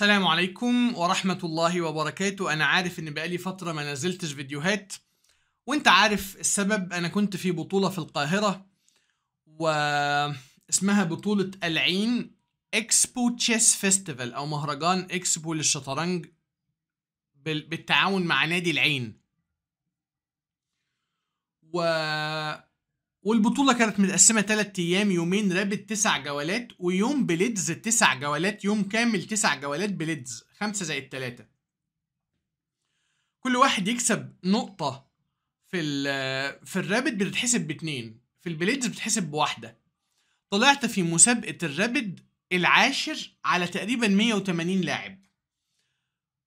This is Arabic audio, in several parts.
السلام عليكم ورحمة الله وبركاته أنا عارف إن بقالي فترة ما نزلتش فيديوهات وأنت عارف السبب أنا كنت في بطولة في القاهرة و اسمها بطولة العين اكسبو تشيس فيستيفال أو مهرجان اكسبو للشطرنج بالتعاون مع نادي العين و والبطولة كانت متقسمة تلات أيام يومين رابد تسع جولات ويوم بليدز تسع جولات يوم كامل تسع جولات بليدز خمسة زائد تلاتة كل واحد يكسب نقطة في ال في الرابد بتتحسب باتنين في البليدز بتتحسب بواحدة طلعت في مسابقة الرابد العاشر على تقريبا 180 لاعب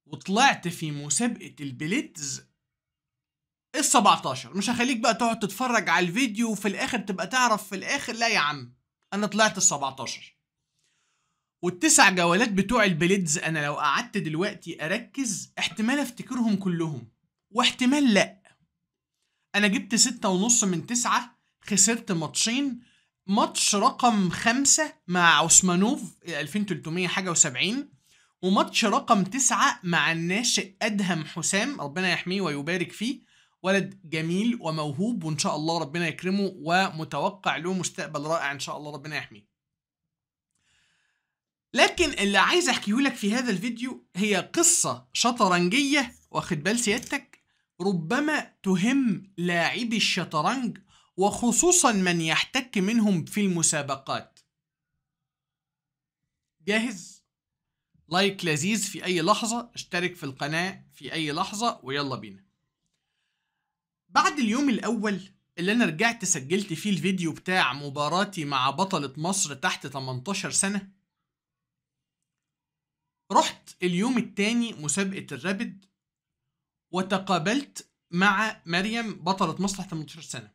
وطلعت في مسابقة البليدز ال 17 مش هخليك بقى تقعد تتفرج على الفيديو وفي الاخر تبقى تعرف في الاخر لا يا عم انا طلعت ال 17 والتسع جولات بتوع البليدز انا لو قعدت دلوقتي اركز احتمال افتكرهم كلهم واحتمال لا انا جبت ستة ونص من تسعة خسرت ماتشين ماتش رقم خمسة مع عثمانوف 2300 حاجة و70 وماتش رقم تسعة مع الناشئ أدهم حسام ربنا يحميه ويبارك فيه ولد جميل وموهوب وان شاء الله ربنا يكرمه ومتوقع له مستقبل رائع ان شاء الله ربنا يحميه لكن اللي عايز احكيه لك في هذا الفيديو هي قصة شطرنجية واخد بال سيادتك ربما تهم لاعبي الشطرنج وخصوصا من يحتك منهم في المسابقات جاهز لايك لذيذ في اي لحظة اشترك في القناة في اي لحظة ويلا بينا بعد اليوم الأول اللي أنا رجعت سجلت فيه الفيديو بتاع مباراتي مع بطلة مصر تحت 18 سنة رحت اليوم التاني مسابقة الرابد وتقابلت مع مريم بطلة مصر تحت 18 سنة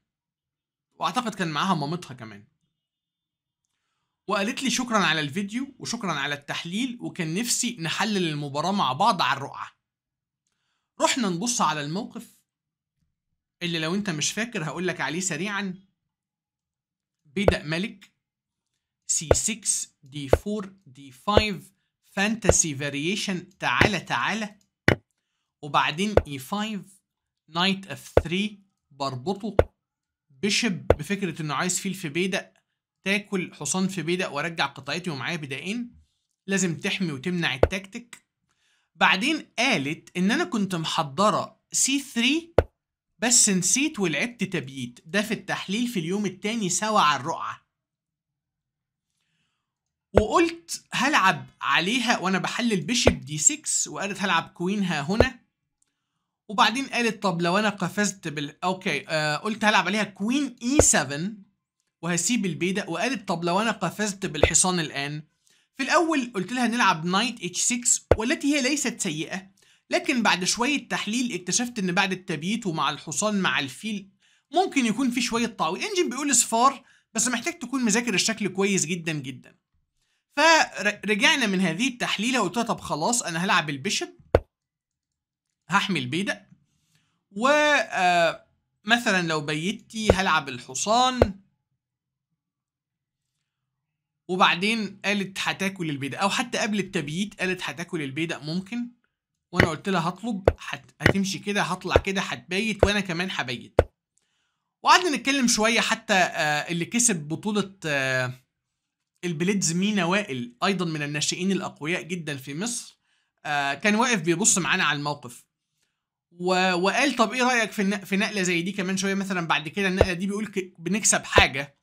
وأعتقد كان معاها مامتها كمان وقالت لي شكرا على الفيديو وشكرا على التحليل وكان نفسي نحلل المباراة مع بعض على الرقعة رحنا نبص على الموقف اللي لو انت مش فاكر هقول لك عليه سريعا بيدأ ملك C6 D4 D5 فانتسي فاريشن تعالى تعالى وبعدين E5 نايت F3 بربطه بشب بفكرة انه عايز فيل في بيدق تاكل حصان في بيدق وارجع قطعتي ومعايا بدائين لازم تحمي وتمنع التكتيك بعدين قالت ان انا كنت محضرة C3 بس نسيت ولعبت تبييت ده في التحليل في اليوم التاني سوا على الرقعة وقلت هلعب عليها وانا بحلل بيشب دي 6 وقالت هلعب كوين ها هنا وبعدين قالت طب لو انا قفزت بال اوكي آه قلت هلعب عليها كوين اي 7 وهسيب البيدق وقالت طب لو انا قفزت بالحصان الان في الاول قلت لها نلعب نايت اتش 6 والتي هي ليست سيئه لكن بعد شوية تحليل اكتشفت ان بعد التبييت ومع الحصان مع الفيل ممكن يكون في شوية تعويض انجن بيقول صفار بس محتاج تكون مذاكر الشكل كويس جدا جدا فرجعنا من هذه التحليلة وقلت طب خلاص انا هلعب البيشب هحمي البيدق و آه، مثلا لو بيتي هلعب الحصان وبعدين قالت هتاكل البيدق او حتى قبل التبييت قالت هتاكل البيدق ممكن وانا قلت لها هطلب حت... هتمشي كده هطلع كده هتبيت وانا كمان هبيت وقعدنا نتكلم شويه حتى آه اللي كسب بطوله آه البليدز مينا وائل ايضا من الناشئين الاقوياء جدا في مصر آه كان واقف بيبص معانا على الموقف و... وقال طب ايه رايك في في نقله زي دي كمان شويه مثلا بعد كده النقله دي بيقول بنكسب حاجه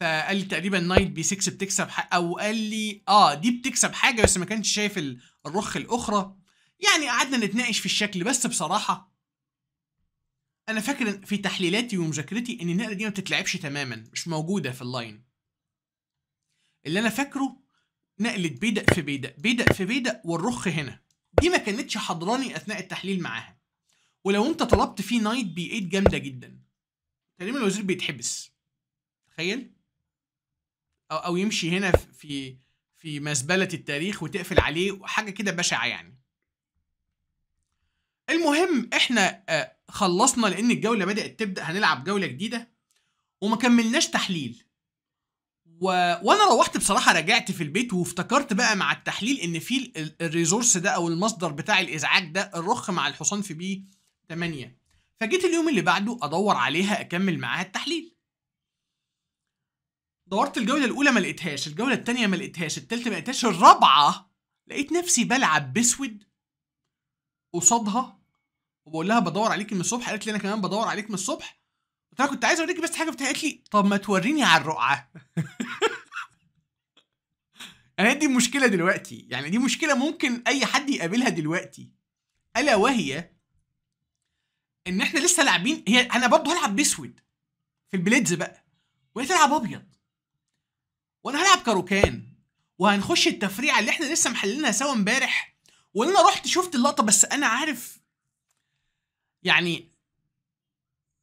فقال لي تقريبا نايت بي 6 بتكسب حاجة او قال لي اه دي بتكسب حاجه بس ما كانش شايف الرخ الاخرى يعني قعدنا نتناقش في الشكل بس بصراحه انا فاكر في تحليلاتي ومذاكرتي ان النقله دي ما بتتلعبش تماما مش موجوده في اللاين اللي انا فاكره نقله بيدق في بيدق بيدق في بيدق والرخ هنا دي ما كانتش حضراني اثناء التحليل معاها ولو انت طلبت فيه نايت بي 8 جامده جدا تقريبا الوزير بيتحبس تخيل او او يمشي هنا في في مزبله التاريخ وتقفل عليه وحاجه كده بشعه يعني المهم احنا آه، خلصنا لان الجوله بدات تبدا هنلعب جوله جديده وما كملناش تحليل و... وانا روحت بصراحه رجعت في البيت وافتكرت بقى مع التحليل ان في الريسورس ده او المصدر بتاع الازعاج ده الرخ مع الحصان في بي 8 فجيت اليوم اللي بعده ادور عليها اكمل معاها التحليل دورت الجوله الاولى ما لقيتهاش الجوله الثانيه ما لقيتهاش الثالثه ما لقيتهاش الرابعه لقيت نفسي بلعب باسود قصادها وبقول لها بدور عليك من الصبح قالت لي انا كمان بدور عليك من الصبح قلت لها كنت عايز أوريكي بس حاجه قالت لي طب ما توريني على الرقعه انا دي مشكله دلوقتي يعني دي مشكله ممكن اي حد يقابلها دلوقتي الا وهي ان احنا لسه لاعبين هي انا برضه هلعب باسود في البليدز بقى وهي تلعب ابيض وانا هلعب كاروكان وهنخش التفريعه اللي احنا لسه محللينها سوا امبارح وانا رحت شفت اللقطه بس انا عارف يعني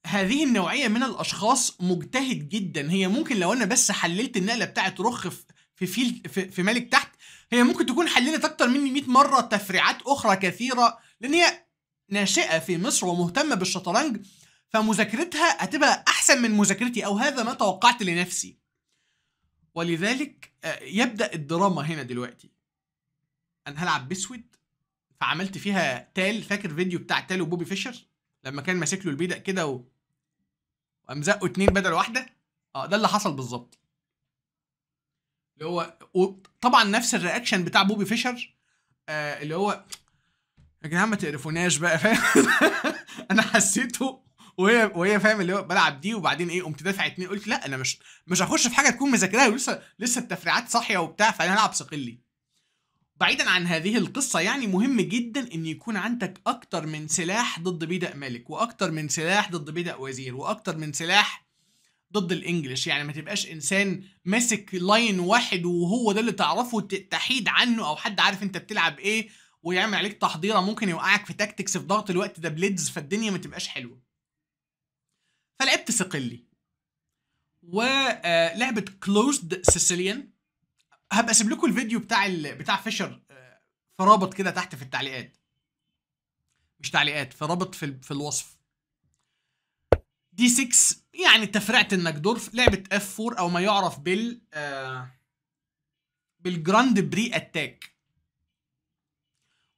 هذه النوعيه من الاشخاص مجتهد جدا هي ممكن لو انا بس حللت النقله بتاعه رخ في فيل في, في ملك تحت هي ممكن تكون حللت اكتر مني 100 مره تفريعات اخرى كثيره لان هي ناشئه في مصر ومهتمه بالشطرنج فمذاكرتها هتبقى احسن من مذاكرتي او هذا ما توقعت لنفسي ولذلك آه، يبدا الدراما هنا دلوقتي انا هلعب باسود فعملت فيها تال فاكر فيديو بتاع تال وبوبي فيشر لما كان ماسك له البيدق كده و... وقام زقه اتنين بدل واحده اه ده اللي حصل بالظبط اللي هو طبعا نفس الرياكشن بتاع بوبي فيشر آه اللي هو يا جدعان ما تقرفوناش بقى فاهم انا حسيته وهي وهي فاهم اللي هو بلعب دي وبعدين ايه قمت دافع اتنين قلت لا انا مش مش هخش في حاجه تكون مذاكرها ولسه لسه التفريعات صاحيه وبتاع فانا هلعب صقلي بعيدا عن هذه القصه يعني مهم جدا ان يكون عندك اكتر من سلاح ضد بيدق ملك واكتر من سلاح ضد بيدق وزير واكتر من سلاح ضد الانجليش يعني ما تبقاش انسان ماسك لاين واحد وهو ده اللي تعرفه تحيد عنه او حد عارف انت بتلعب ايه ويعمل عليك تحضيره ممكن يوقعك في تاكتكس في ضغط الوقت ده بليدز فالدنيا ما تبقاش حلوه فلعبت سقلي ولعبه كلوزد سيسيليان هبقى اسيب لكم الفيديو بتاع ال... بتاع فيشر آه، في رابط كده تحت في التعليقات مش تعليقات في رابط في, ال... في الوصف دي 6 يعني تفرعت انك دورف لعبه اف 4 او ما يعرف بال بالجراند بري اتاك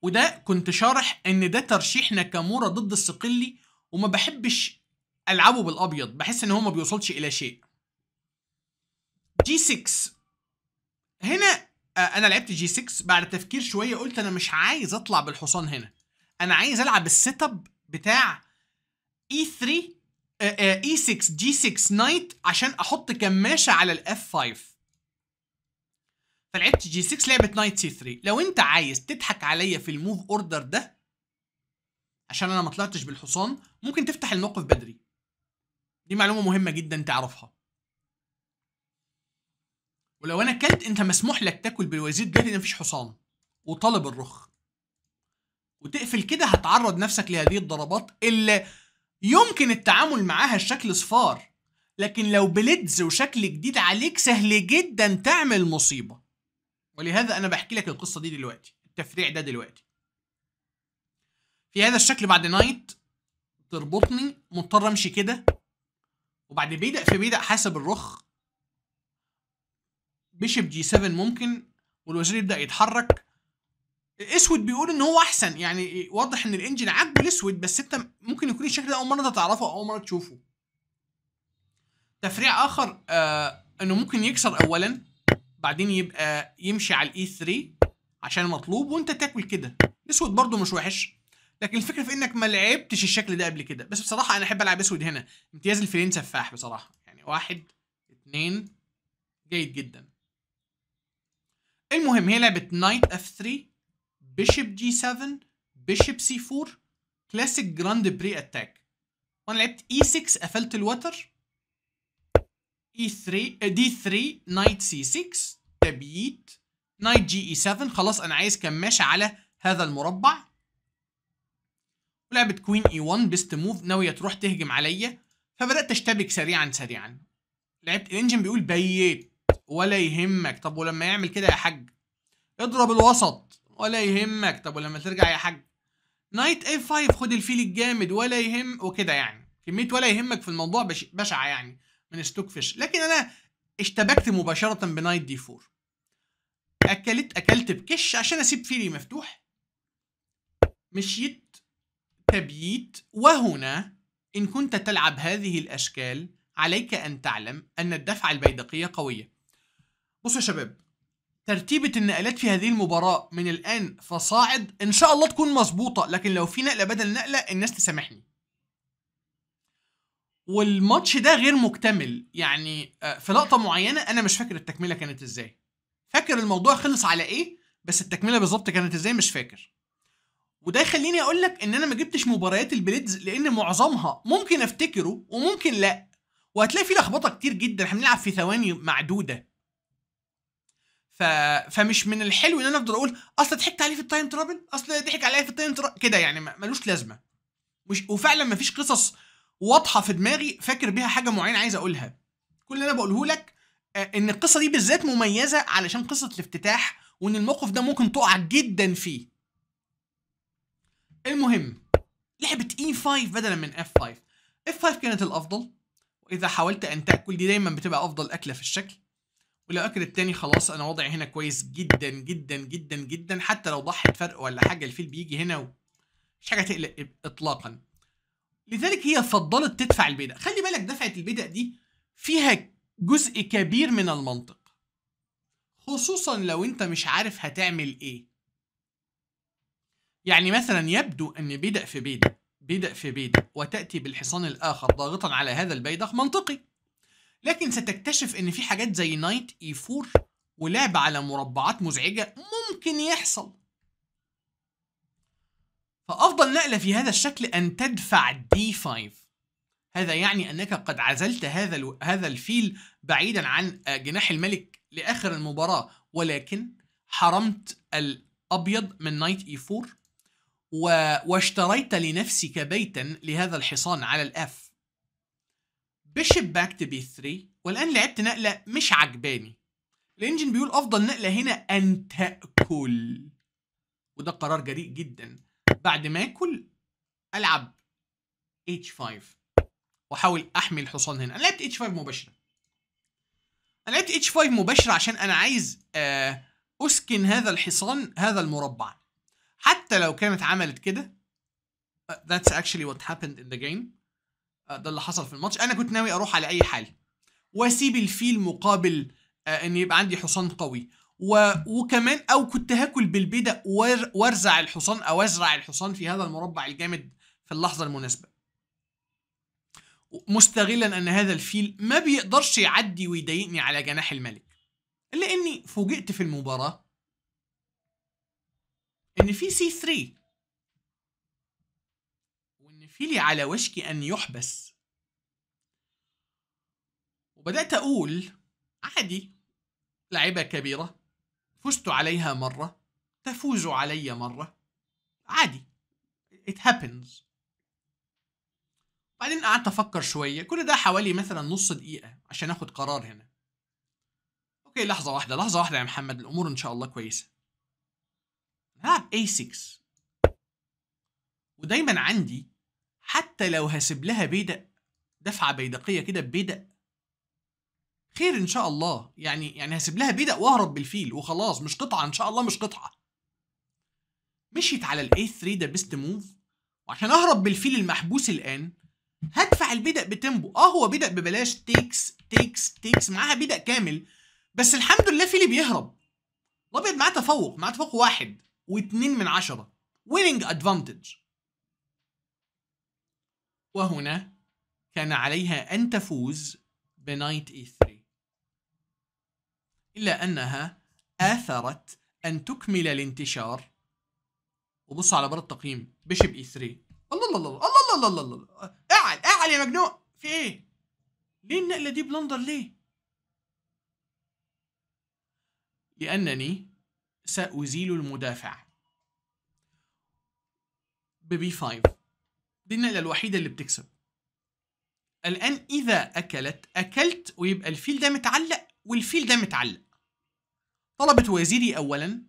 وده كنت شارح ان ده ترشيح ناكامورا ضد الصقلي وما بحبش العبه بالابيض بحس ان هو ما بيوصلش الى شيء جي 6 هنا آه، انا لعبت جي 6 بعد تفكير شويه قلت انا مش عايز اطلع بالحصان هنا انا عايز العب السيت اب بتاع اي 3 اي 6 جي 6 نايت عشان احط كماشه على الاف 5 فلعبت جي 6 لعبه نايت سي 3 لو انت عايز تضحك عليا في الموف اوردر ده عشان انا ما طلعتش بالحصان ممكن تفتح الموقف بدري دي معلومه مهمه جدا تعرفها ولو انا اكلت انت مسموح لك تاكل بالوزير ده لان مفيش حصان وطلب الرخ وتقفل كده هتعرض نفسك لهذه الضربات اللي يمكن التعامل معاها الشكل صفار لكن لو بليدز وشكل جديد عليك سهل جدا تعمل مصيبة ولهذا أنا بحكي لك القصة دي دلوقتي التفريع ده دلوقتي في هذا الشكل بعد نايت تربطني مضطر امشي كده وبعد بيدق في بيدق حاسب الرخ بيشب جي 7 ممكن والوزير يبدا يتحرك الاسود بيقول ان هو احسن يعني واضح ان الانجن عاجبه الاسود بس انت ممكن يكون الشكل ده اول مره تعرفه او اول مره تشوفه تفريع اخر آه انه ممكن يكسر اولا بعدين يبقى يمشي على الاي 3 عشان مطلوب وانت تاكل كده الاسود برضو مش وحش لكن الفكره في انك ما لعبتش الشكل ده قبل كده بس بصراحه انا احب العب اسود هنا امتياز الفيلين سفاح بصراحه يعني واحد اتنين جيد جدا المهم هي لعبه نايت اف 3 بيشب جي 7 بيشب سي 4 كلاسيك جراند بري اتاك وانا لعبت اي e 6 قفلت الوتر اي 3 دي 3 نايت سي 6 تبييت نايت جي اي 7 خلاص انا عايز كماشه على هذا المربع لعبت كوين اي 1 بيست موف ناوية تروح تهجم عليا فبدأت اشتبك سريعا سريعا لعبت الانجن بيقول بيت ولا يهمك طب ولما يعمل كده يا حاج اضرب الوسط ولا يهمك طب ولما ترجع يا حاج نايت اي 5 خد الفيل الجامد ولا يهم وكده يعني كميه ولا يهمك في الموضوع بش... بشعه يعني من ستوك فيش لكن انا اشتبكت مباشره بنايت دي 4 اكلت اكلت بكش عشان اسيب فيلي مفتوح مشيت التبييت وهنا إن كنت تلعب هذه الأشكال عليك أن تعلم أن الدفعة البيدقية قوية بصوا يا شباب ترتيبة النقلات في هذه المباراة من الآن فصاعد إن شاء الله تكون مظبوطة لكن لو في نقلة بدل نقلة الناس تسامحني والماتش ده غير مكتمل يعني آه، في لقطة معينة أنا مش فاكر التكملة كانت إزاي فاكر الموضوع خلص على إيه بس التكملة بالظبط كانت إزاي مش فاكر وده يخليني اقول لك ان انا ما جبتش مباريات البليدز لان معظمها ممكن افتكره وممكن لا وهتلاقي فيه لخبطه كتير جدا احنا بنلعب في ثواني معدوده ف... فمش من الحلو ان انا افضل اقول اصل ضحكت عليه في التايم ترابل اصل ضحك عليا في التايم ترابل كده يعني ملوش لازمه مش وفعلا مفيش قصص واضحه في دماغي فاكر بيها حاجه معينه عايز اقولها كل اللي انا بقوله لك آه، ان القصه دي بالذات مميزه علشان قصه الافتتاح وان الموقف ده ممكن تقع جدا فيه المهم لعبت اي 5 بدلا من اف 5 اف 5 كانت الافضل واذا حاولت ان تاكل دي دايما بتبقى افضل اكله في الشكل ولو اكل التاني خلاص انا وضعي هنا كويس جدا جدا جدا جدا حتى لو ضحت فرق ولا حاجه الفيل بيجي هنا و... مش حاجه تقلق اطلاقا لذلك هي فضلت تدفع البيدا خلي بالك دفعه البيدا دي فيها جزء كبير من المنطق خصوصا لو انت مش عارف هتعمل ايه يعني مثلا يبدو أن بدأ في بيد بدأ في بيد وتأتي بالحصان الآخر ضاغطا على هذا البيدق منطقي لكن ستكتشف أن في حاجات زي نايت اي 4 ولعب على مربعات مزعجة ممكن يحصل فأفضل نقلة في هذا الشكل أن تدفع دي 5 هذا يعني أنك قد عزلت هذا هذا الفيل بعيدا عن آه، جناح الملك لآخر المباراة ولكن حرمت الأبيض من نايت اي 4 و... واشتريت لنفسك بيتا لهذا الحصان على الاف بيشب باك تو بي 3 والان لعبت نقله مش عجباني الانجن بيقول افضل نقله هنا ان تاكل وده قرار جريء جدا بعد ما اكل العب h5 واحاول احمي الحصان هنا انا لعبت h5 مباشره انا لعبت h5 مباشره عشان انا عايز آه، اسكن هذا الحصان هذا المربع حتى لو كانت عملت كده آه، that's actually what happened in the game آه، ده اللي حصل في الماتش انا كنت ناوي اروح على اي حال واسيب الفيل مقابل آه، ان يبقى عندي حصان قوي و... وكمان او كنت هاكل بالبيدة وار... وارزع الحصان او ازرع الحصان في هذا المربع الجامد في اللحظة المناسبة مستغلا ان هذا الفيل ما بيقدرش يعدي ويضايقني على جناح الملك لاني فوجئت في المباراة ان في سي 3 وان فيلي على وشك ان يحبس وبدات اقول عادي لعبه كبيره فزت عليها مره تفوز علي مره عادي it happens بعدين قعدت افكر شويه كل ده حوالي مثلا نص دقيقه عشان اخد قرار هنا اوكي لحظه واحده لحظه واحده يا محمد الامور ان شاء الله كويسه ها A6 ودايما عندي حتى لو هسيب لها بيدق دفعة بيدقية كده ببيدق خير ان شاء الله يعني يعني هسيب لها بيدق واهرب بالفيل وخلاص مش قطعة ان شاء الله مش قطعة مشيت على الـ A3 ده بيست موف وعشان اهرب بالفيل المحبوس الان هدفع البيدق بتمبو اه هو بيدق ببلاش تيكس تيكس تيكس معاها بيدق كامل بس الحمد لله فيلي بيهرب الابيض معاه تفوق معاه تفوق واحد واثنين من عشرة ويننج ادفانتج وهنا كان عليها أن تفوز بنايت اي 3 إلا أنها آثرت أن تكمل الانتشار وبص على بر التقييم بشب اي 3 الله الله الله الله الله الله الله اعل اعل يا مجنون في ايه؟ ليه النقله دي بلندر ليه؟ لانني سأزيل المدافع ببي 5 دي النقلة الوحيدة اللي بتكسب الآن إذا أكلت أكلت ويبقى الفيل ده متعلق والفيل ده متعلق طلبت وزيري أولا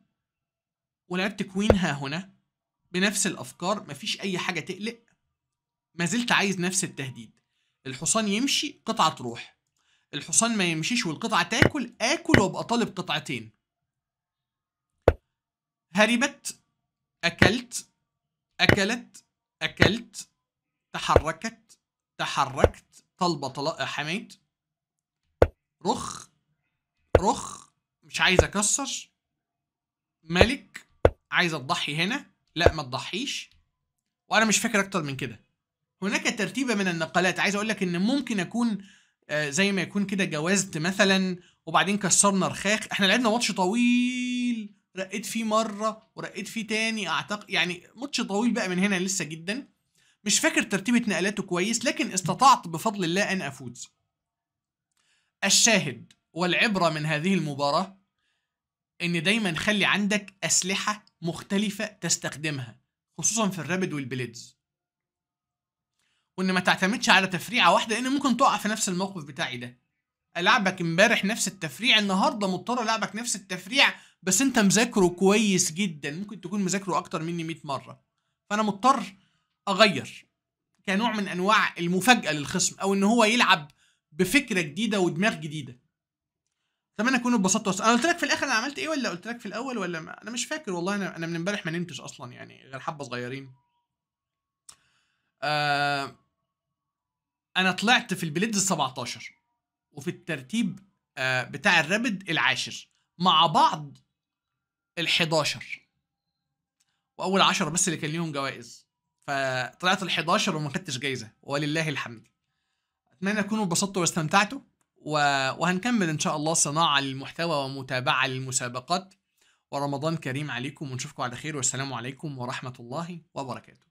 ولعبت كوين ها هنا بنفس الأفكار مفيش أي حاجة تقلق ما زلت عايز نفس التهديد الحصان يمشي قطعة تروح الحصان ما يمشيش والقطعة تاكل آكل وأبقى طالب قطعتين هربت أكلت أكلت أكلت تحركت تحركت طلبة طلاق حميت رخ رخ مش عايز أكسر ملك عايز أضحي هنا لا ما تضحيش وأنا مش فاكر أكتر من كده هناك ترتيبة من النقلات عايز أقول لك إن ممكن أكون آه، زي ما يكون كده جوازت مثلا وبعدين كسرنا رخاخ احنا لعبنا ماتش طويل رقيت فيه مره ورقيت فيه تاني اعتقد يعني ماتش طويل بقى من هنا لسه جدا مش فاكر ترتيبه نقلاته كويس لكن استطعت بفضل الله ان افوز الشاهد والعبره من هذه المباراه ان دايما خلي عندك اسلحه مختلفه تستخدمها خصوصا في الرابد والبليدز وان ما تعتمدش على تفريعه واحده لان ممكن تقع في نفس الموقف بتاعي ده العبك امبارح نفس التفريع النهارده مضطر العبك نفس التفريع بس انت مذاكره كويس جدا ممكن تكون مذاكره اكتر مني 100 مره فانا مضطر اغير كنوع من انواع المفاجاه للخصم او ان هو يلعب بفكره جديده ودماغ جديده اتمنى اكون اتبسطت انا قلت لك في الاخر انا عملت ايه ولا قلت لك في الاول ولا ما... انا مش فاكر والله انا انا من امبارح ما نمتش اصلا يعني غير حبه صغيرين آه... انا طلعت في البليدز 17 وفي الترتيب آه، بتاع الرابد العاشر مع بعض ال11 واول 10 بس اللي كان ليهم جوائز فطلعت ال11 وما خدتش جايزه ولله الحمد اتمنى تكونوا اتبسطتوا واستمتعتوا وهنكمل ان شاء الله صناعه للمحتوى ومتابعه للمسابقات ورمضان كريم عليكم ونشوفكم على خير والسلام عليكم ورحمه الله وبركاته